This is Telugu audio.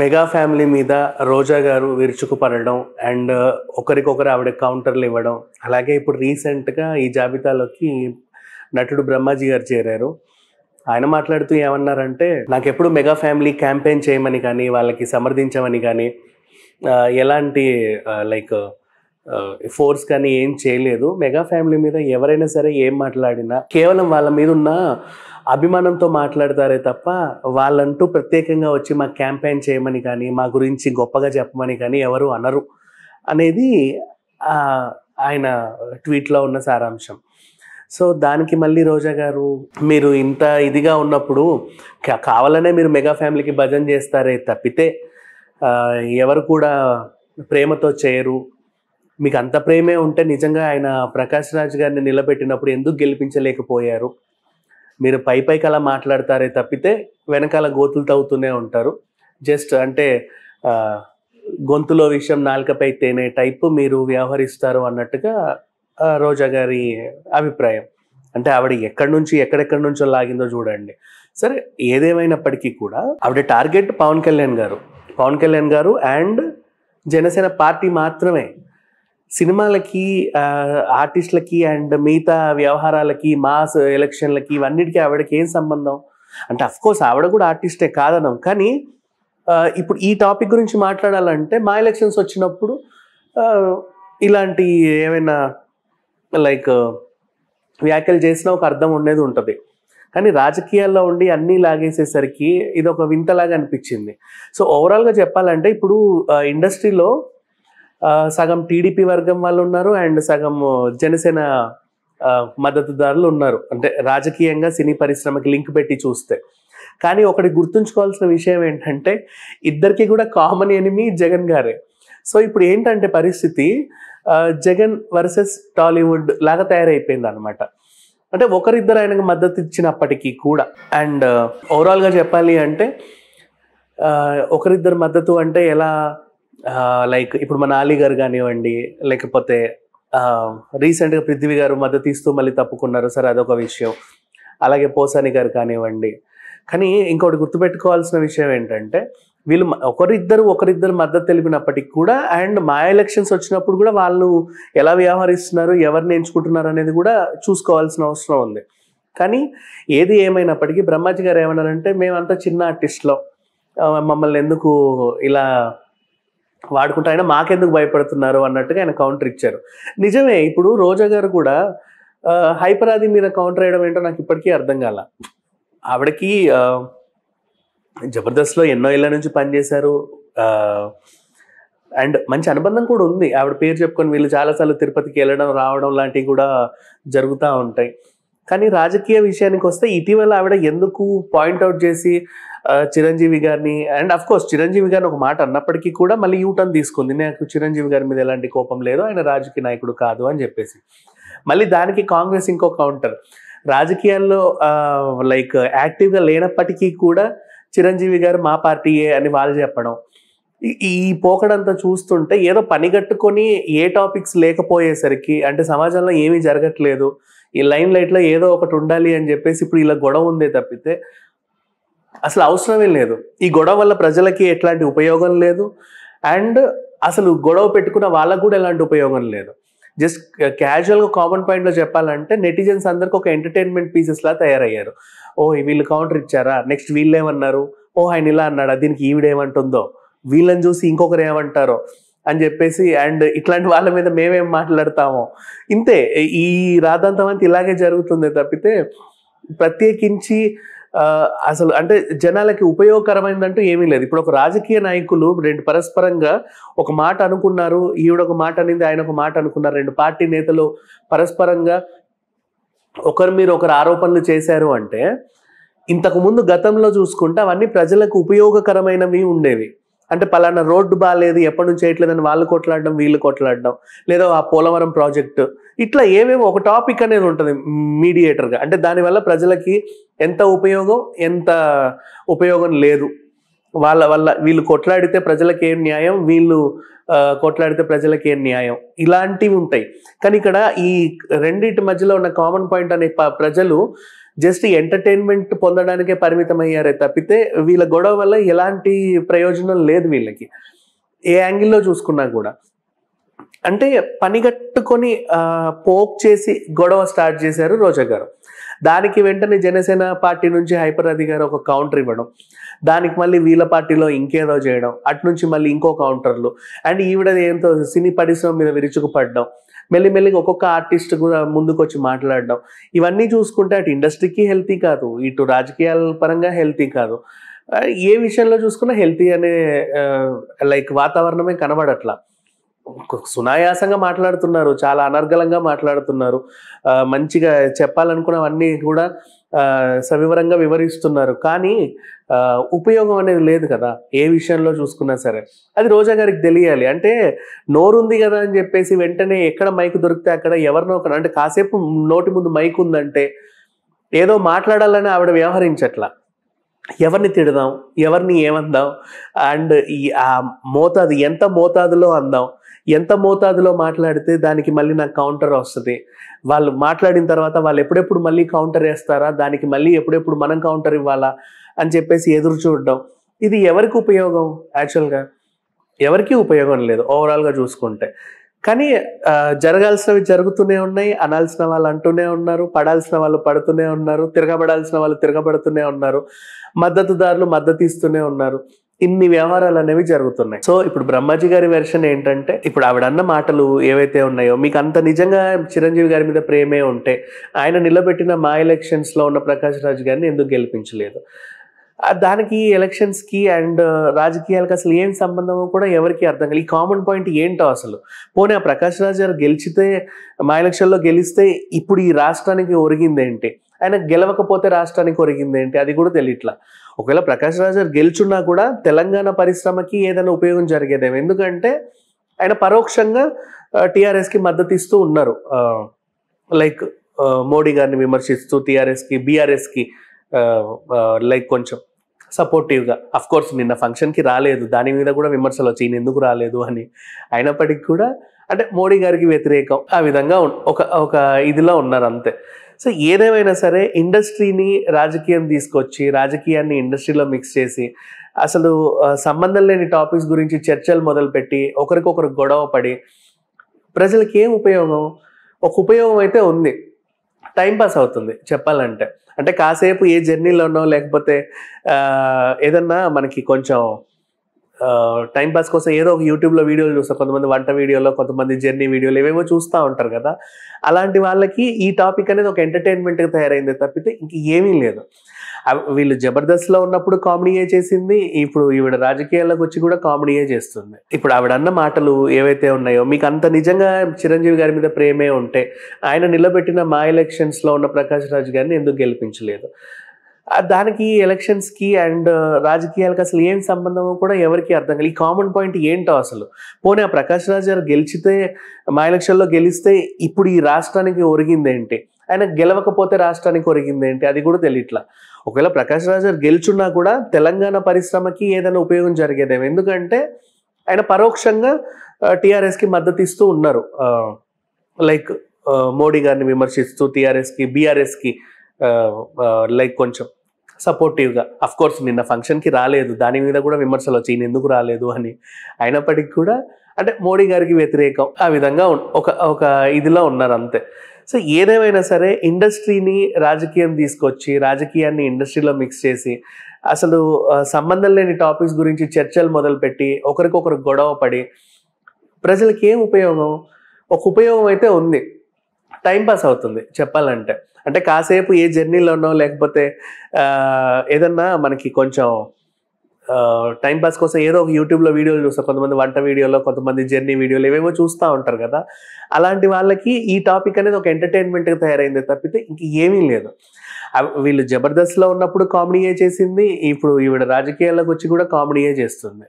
మెగా ఫ్యామిలీ మీద రోజా గారు విరుచుకుపడడం అండ్ ఒకరికొకరు ఆవిడ కౌంటర్లు ఇవ్వడం అలాగే ఇప్పుడు రీసెంట్గా ఈ జాబితాలోకి నటుడు బ్రహ్మాజీ గారు చేరారు ఆయన మాట్లాడుతూ ఏమన్నారంటే నాకెప్పుడు మెగా ఫ్యామిలీ క్యాంపెయిన్ చేయమని కానీ వాళ్ళకి సమర్థించమని కానీ ఎలాంటి లైక్ ఫోర్స్ కానీ ఏం చేయలేదు మెగా ఫ్యామిలీ మీద ఎవరైనా సరే ఏం మాట్లాడినా కేవలం వాళ్ళ మీద ఉన్న అభిమానంతో మాట్లాడతారే తప్ప వాళ్ళంటూ ప్రత్యేకంగా వచ్చి మా క్యాంపెయిన్ చేయమని కానీ మా గురించి గొప్పగా చెప్పమని కానీ ఎవరు అనరు అనేది ఆయన ట్వీట్లో ఉన్న సారాంశం సో దానికి మళ్ళీ రోజా గారు మీరు ఇంత ఇదిగా ఉన్నప్పుడు కావాలనే మీరు మెగా ఫ్యామిలీకి భజన చేస్తారే తప్పితే ఎవరు కూడా ప్రేమతో చేయరు మీకు అంత ప్రేమే ఉంటే నిజంగా ఆయన ప్రకాష్ రాజ్ గారిని నిలబెట్టినప్పుడు ఎందుకు గెలిపించలేకపోయారు మీరు పై పైకి అలా మాట్లాడతారే తప్పితే వెనకాల గోతులు తవ్వుతూనే ఉంటారు జస్ట్ అంటే గొంతులో విషయం నాలుకపై తేనే టైప్ మీరు వ్యవహరిస్తారు అన్నట్టుగా రోజా గారి అభిప్రాయం అంటే ఆవిడ ఎక్కడి నుంచి ఎక్కడెక్కడి నుంచో లాగిందో చూడండి సరే ఏదేమైనప్పటికీ కూడా ఆవిడ టార్గెట్ పవన్ కళ్యాణ్ గారు పవన్ కళ్యాణ్ గారు అండ్ జనసేన పార్టీ మాత్రమే సినిమాలకి ఆర్టిస్టులకి అండ్ మిగతా వ్యవహారాలకి మాస్ ఎలక్షన్లకి ఇవన్నిటికీ ఆవిడకి ఏం సంబంధం అంటే కోర్స్ ఆవిడ కూడా ఆర్టిస్టే కాదనం కానీ ఇప్పుడు ఈ టాపిక్ గురించి మాట్లాడాలంటే మా ఎలక్షన్స్ వచ్చినప్పుడు ఇలాంటి ఏమైనా లైక్ వ్యాఖ్యలు చేసినా ఒక అర్థం ఉండేది ఉంటుంది కానీ రాజకీయాల్లో ఉండి అన్నీ లాగేసేసరికి ఇది ఒక వింతలాగా అనిపించింది సో ఓవరాల్గా చెప్పాలంటే ఇప్పుడు ఇండస్ట్రీలో సగం టీడీపీ వర్గం వాళ్ళు ఉన్నారు అండ్ సగం జనసేన మద్దతుదారులు ఉన్నారు అంటే రాజకీయంగా సినీ పరిశ్రమకి లింక్ పెట్టి చూస్తే కానీ ఒకటి గుర్తుంచుకోవాల్సిన విషయం ఏంటంటే ఇద్దరికి కూడా కామన్ ఎనిమి జగన్ గారే సో ఇప్పుడు ఏంటంటే పరిస్థితి జగన్ వర్సెస్ టాలీవుడ్ లాగా తయారైపోయింది అనమాట అంటే ఒకరిద్దరు ఆయనకు మద్దతు ఇచ్చినప్పటికీ కూడా అండ్ ఓవరాల్గా చెప్పాలి అంటే ఒకరిద్దరు మద్దతు అంటే ఎలా లైక్ ఇప్పుడు మన అలీ గారు కానివ్వండి లేకపోతే రీసెంట్గా పృథ్వీ గారు మద్దతు ఇస్తూ మళ్ళీ తప్పుకున్నారు సరే అదొక విషయం అలాగే పోసాని గారు కానివ్వండి కానీ ఇంకోటి గుర్తుపెట్టుకోవాల్సిన విషయం ఏంటంటే వీళ్ళు ఒకరిద్దరు ఒకరిద్దరు మద్దతు తెలిపినప్పటికి కూడా అండ్ మా ఎలక్షన్స్ వచ్చినప్పుడు కూడా వాళ్ళు ఎలా వ్యవహరిస్తున్నారు ఎవరిని ఎంచుకుంటున్నారు అనేది కూడా చూసుకోవాల్సిన అవసరం ఉంది కానీ ఏది ఏమైనప్పటికీ బ్రహ్మాజీ గారు ఏమన్నారంటే మేమంతా చిన్న ఆర్టిస్ట్లో మమ్మల్ని ఎందుకు ఇలా వాడుకుంటా ఆయన మాకెందుకు భయపడుతున్నారు అన్నట్టుగా ఆయన కౌంటర్ ఇచ్చారు నిజమే ఇప్పుడు రోజా గారు కూడా హైపరాధి మీద కౌంటర్ వేయడం ఏంటో నాకు ఇప్పటికీ అర్థం కాల ఆవిడకి జబర్దస్త్లో ఎన్నో ఇళ్ళ నుంచి పనిచేశారు అండ్ మంచి అనుబంధం కూడా ఉంది ఆవిడ పేరు చెప్పుకొని వీళ్ళు చాలాసార్లు తిరుపతికి వెళ్ళడం రావడం లాంటివి కూడా జరుగుతూ ఉంటాయి కానీ రాజకీయ విషయానికి వస్తే ఇటీవల ఆవిడ ఎందుకు పాయింట్అవుట్ చేసి చిరంజీవి గారిని అండ్ అఫ్ కోర్స్ చిరంజీవి గారిని ఒక మాట అన్నప్పటికీ కూడా మళ్ళీ యూటర్న్ తీసుకుంది నాకు చిరంజీవి గారి మీద ఎలాంటి కోపం లేదు ఆయన రాజకీయ నాయకుడు కాదు అని చెప్పేసి మళ్ళీ దానికి కాంగ్రెస్ ఇంకో కౌంటర్ రాజకీయాల్లో లైక్ యాక్టివ్గా లేనప్పటికీ కూడా చిరంజీవి గారు మా పార్టీయే అని వాళ్ళు చెప్పడం ఈ పోకడంతా చూస్తుంటే ఏదో పని కట్టుకొని ఏ టాపిక్స్ లేకపోయేసరికి అంటే సమాజంలో ఏమీ జరగట్లేదు ఈ లైన్ లైట్లో ఏదో ఒకటి ఉండాలి అని చెప్పేసి ఇప్పుడు ఇలా గొడవ ఉందే తప్పితే అసలు అవసరమే లేదు ఈ గొడవ వల్ల ప్రజలకి ఎట్లాంటి ఉపయోగం లేదు అండ్ అసలు గొడవ పెట్టుకున్న వాళ్ళకు కూడా ఎలాంటి ఉపయోగం లేదు జస్ట్ క్యాజువల్గా కామన్ పాయింట్లో చెప్పాలంటే నెటిజన్స్ అందరికి ఒక ఎంటర్టైన్మెంట్ పీసెస్ లా తయారయ్యారు ఓ వీళ్ళు కౌంటర్ ఇచ్చారా నెక్స్ట్ వీళ్ళు ఏమన్నారు ఓ ఆయన ఇలా అన్నాడా దీనికి ఈవిడేమంటుందో వీళ్ళని చూసి ఇంకొకరు ఏమంటారో అని చెప్పేసి అండ్ ఇట్లాంటి వాళ్ళ మీద మేమేం మాట్లాడతామో ఇంతే ఈ రాధాంతం అంతా ఇలాగే జరుగుతుంది తప్పితే ప్రత్యేకించి అసలు అంటే జనాలకి ఉపయోగకరమైందంటూ ఏమీ లేదు ఇప్పుడు ఒక రాజకీయ నాయకులు రెండు పరస్పరంగా ఒక మాట అనుకున్నారు ఈవిడ ఒక మాట అనింది ఆయన ఒక మాట అనుకున్నారు రెండు పార్టీ నేతలు పరస్పరంగా ఒకరి మీరు ఒకరు ఆరోపణలు చేశారు అంటే ఇంతకుముందు గతంలో చూసుకుంటే అవన్నీ ప్రజలకు ఉపయోగకరమైనవి ఉండేవి అంటే పలానా రోడ్డు బాగాలేదు ఎప్పటి నుంచి వేయట్లేదని వాళ్ళు కొట్లాడడం వీళ్ళు కొట్లాడడం లేదా ఆ పోలవరం ప్రాజెక్టు ఇట్లా ఏమేమో ఒక టాపిక్ అనేది ఉంటుంది మీడియేటర్గా అంటే దానివల్ల ప్రజలకి ఎంత ఉపయోగం ఎంత ఉపయోగం లేదు వాళ్ళ వల్ల వీళ్ళు కొట్లాడితే ప్రజలకి ఏం న్యాయం వీళ్ళు కొట్లాడితే ప్రజలకి ఏం న్యాయం ఇలాంటివి ఉంటాయి కానీ ఇక్కడ ఈ రెండింటి మధ్యలో ఉన్న కామన్ పాయింట్ అనే ప్రజలు జస్ట్ ఎంటర్టైన్మెంట్ పొందడానికే పరిమితం అయ్యారే తప్పితే వీళ్ళ గొడవ వల్ల ఎలాంటి ప్రయోజనం లేదు వీళ్ళకి ఏ యాంగిల్లో చూసుకున్నా కూడా అంటే పనిగట్టుకొని పోక్ చేసి గొడవ స్టార్ట్ చేశారు రోజా గారు దానికి వెంటనే జనసేన పార్టీ నుంచి హైపర్ రది గారు ఒక కౌంటర్ ఇవ్వడం దానికి మళ్ళీ వీళ్ళ పార్టీలో ఇంకేదో చేయడం అటు నుంచి మళ్ళీ ఇంకో కౌంటర్లు అండ్ ఈవిడ ఏంతో సినీ పరిశ్రమ మీద విరుచుకుపడడం మెల్లిమెల్లిగా ఒక్కొక్క ఆర్టిస్ట్ కూడా ముందుకొచ్చి మాట్లాడడం ఇవన్నీ చూసుకుంటే అటు ఇండస్ట్రీకి హెల్తీ కాదు ఇటు రాజకీయాల పరంగా హెల్తీ కాదు ఏ విషయంలో చూసుకున్నా హెల్తీ అనే లైక్ వాతావరణమే కనబడట్లా సునాయాసంగా మాట్లాడుతున్నారు చాలా అనర్గలంగా మాట్లాడుతున్నారు మంచిగా చెప్పాలనుకున్నవన్నీ కూడా సవివరంగా వివరిస్తున్నారు కానీ ఉపయోగం అనేది లేదు కదా ఏ విషయంలో చూసుకున్నా సరే అది రోజా గారికి తెలియాలి అంటే నోరుంది కదా అని చెప్పేసి వెంటనే ఎక్కడ మైక్ దొరికితే అక్కడ ఎవరినో అంటే కాసేపు నోటి ముందు మైక్ ఉందంటే ఏదో మాట్లాడాలని ఆవిడ వ్యవహరించట్లా ఎవరిని తిడదాం ఎవరిని ఏమందాం అండ్ ఈ ఆ మోతాదు ఎంత మోతాదులో అందాం ఎంత మోతాదులో మాట్లాడితే దానికి మళ్ళీ నాకు కౌంటర్ వస్తుంది వాళ్ళు మాట్లాడిన తర్వాత వాళ్ళు ఎప్పుడెప్పుడు మళ్ళీ కౌంటర్ వేస్తారా దానికి మళ్ళీ ఎప్పుడెప్పుడు మనం కౌంటర్ ఇవ్వాలా అని చెప్పేసి ఎదురు చూడడం ఇది ఎవరికి ఉపయోగం యాక్చువల్గా ఎవరికీ ఉపయోగం లేదు ఓవరాల్గా చూసుకుంటే కానీ జరగాల్సినవి జరుగుతూనే ఉన్నాయి అనాల్సిన వాళ్ళు అంటూనే ఉన్నారు పడాల్సిన వాళ్ళు పడుతూనే ఉన్నారు తిరగబడాల్సిన వాళ్ళు తిరగబడుతూనే ఉన్నారు మద్దతుదారులు మద్దతు ఇస్తూనే ఉన్నారు ఇన్ని వ్యవహారాలు అనేవి జరుగుతున్నాయి సో ఇప్పుడు బ్రహ్మాజీ గారి వెర్షన్ ఏంటంటే ఇప్పుడు ఆవిడ అన్న మాటలు ఏవైతే ఉన్నాయో మీకు అంత నిజంగా చిరంజీవి గారి మీద ప్రేమే ఉంటే ఆయన నిలబెట్టిన మా ఎలక్షన్స్లో ఉన్న ప్రకాష్ రాజు గారిని ఎందుకు గెలిపించలేదు దానికి ఎలక్షన్స్కి అండ్ రాజకీయాలకు అసలు ఏం సంబంధమో కూడా ఎవరికి అర్థం కాదు ఈ కామన్ పాయింట్ ఏంటో అసలు పోనీ ఆ ప్రకాష్ రాజ్ గారు గెలిచితే మా ఎలక్షన్లో గెలిస్తే ఇప్పుడు ఈ రాష్ట్రానికి ఒరిగిందేంటి ఆయన గెలవకపోతే రాష్ట్రానికి ఒరిగిందేంటి అది కూడా తెలియట్లా ఒకవేళ ప్రకాష్ రాజ్ గారు గెలుచున్నా కూడా తెలంగాణ పరిశ్రమకి ఏదైనా ఉపయోగం జరిగేదేమో ఎందుకంటే ఆయన పరోక్షంగా టీఆర్ఎస్కి మద్దతు ఇస్తూ ఉన్నారు లైక్ మోడీ గారిని విమర్శిస్తూ టీఆర్ఎస్కి బీఆర్ఎస్కి లైక్ కొంచెం సపోర్టివ్గా అఫ్ కోర్స్ నిన్న ఫంక్షన్కి రాలేదు దాని మీద కూడా విమర్శలు వచ్చి ఈయన ఎందుకు రాలేదు అని అయినప్పటికీ కూడా అంటే మోడీ గారికి వ్యతిరేకం ఆ విధంగా ఒక ఒక ఇదిలో ఉన్నారు అంతే సో ఏదేమైనా సరే ఇండస్ట్రీని రాజకీయం తీసుకొచ్చి రాజకీయాన్ని ఇండస్ట్రీలో మిక్స్ చేసి అసలు సంబంధం లేని టాపిక్స్ గురించి చర్చలు మొదలుపెట్టి ఒకరికొకరు గొడవ పడి ప్రజలకి ఏం ఉపయోగం ఒక ఉపయోగం అయితే ఉంది టైంపాస్ అవుతుంది చెప్పాలంటే అంటే కాసేపు ఏ జర్నీలోనో లేకపోతే ఏదన్నా మనకి కొంచెం టైంపాస్ కోసం ఏదో ఒక యూట్యూబ్లో వీడియోలు చూస్తాం కొంతమంది వంట వీడియోలో కొంతమంది జర్నీ వీడియోలు ఏవేవో చూస్తూ ఉంటారు కదా అలాంటి వాళ్ళకి ఈ టాపిక్ అనేది ఒక ఎంటర్టైన్మెంట్గా తయారైంది తప్పితే ఇంక ఏమీ లేదు వీళ్ళు జబర్దస్త్లో ఉన్నప్పుడు కామెడీయే చేసింది ఇప్పుడు ఈవిడ రాజకీయాల్లోకి వచ్చి కూడా కామెడీయే చేస్తుంది ఇప్పుడు ఆవిడ అన్న మాటలు ఏవైతే ఉన్నాయో మీకు అంత నిజంగా చిరంజీవి గారి మీద ప్రేమే ఉంటే ఆయన నిలబెట్టిన మా ఎలక్షన్స్లో ఉన్న ప్రకాష్ రాజ్ గారిని ఎందుకు గెలిపించలేదు దానికి ఎలక్షన్స్కి అండ్ రాజకీయాలకు అసలు ఏం సంబంధమో కూడా ఎవరికి అర్థం కాదు ఈ కామన్ పాయింట్ ఏంటో అసలు పోనీ ఆ ప్రకాష్ రాజ్ గారు గెలిచితే మా ఎలక్షన్లో గెలిస్తే ఇప్పుడు ఈ రాష్ట్రానికి ఒరిగిందేంటి ఆయన గెలవకపోతే రాష్ట్రానికి ఒరిగింది ఏంటి అది కూడా తెలియట్లా ఒకవేళ ప్రకాష్ రాజు గెలుచున్నా కూడా తెలంగాణ పరిశ్రమకి ఏదైనా ఉపయోగం జరిగేదేమో ఎందుకంటే ఆయన పరోక్షంగా టీఆర్ఎస్కి మద్దతు ఇస్తూ ఉన్నారు లైక్ మోడీ గారిని విమర్శిస్తూ టీఆర్ఎస్కి బీఆర్ఎస్కి లైక్ కొంచెం సపోర్టివ్గా అఫ్ కోర్స్ నిన్న ఫంక్షన్కి రాలేదు దాని మీద కూడా విమర్శలు వచ్చి ఈయన ఎందుకు రాలేదు అని అయినప్పటికీ కూడా అంటే మోడీ గారికి వ్యతిరేకం ఆ విధంగా ఒక ఒక ఇదిలో ఉన్నారు అంతే సో ఏదేమైనా సరే ఇండస్ట్రీని రాజకీయం తీసుకొచ్చి రాజకీయాన్ని ఇండస్ట్రీలో మిక్స్ చేసి అసలు సంబంధం లేని టాపిక్స్ గురించి చర్చలు మొదలుపెట్టి ఒకరికొకరు గొడవ పడి ప్రజలకి ఏం ఉపయోగం ఒక ఉపయోగం అయితే ఉంది టైంపాస్ అవుతుంది చెప్పాలంటే అంటే కాసేపు ఏ జర్నీలో ఉన్నావు లేకపోతే ఏదన్నా మనకి కొంచెం టైంపాస్ కోసం ఏదో ఒక యూట్యూబ్లో వీడియోలు చూస్తారు కొంతమంది వంట వీడియోలో కొంతమంది జర్నీ వీడియోలు ఏవేవో చూస్తూ ఉంటారు కదా అలాంటి వాళ్ళకి ఈ టాపిక్ అనేది ఒక ఎంటర్టైన్మెంట్గా తయారైంది తప్పితే ఇంక ఏమీ లేదు వీళ్ళు జబర్దస్త్లో ఉన్నప్పుడు కామెడీయే చేసింది ఇప్పుడు ఈవిడ రాజకీయాల్లోకి వచ్చి కూడా కామెడీయే చేస్తుంది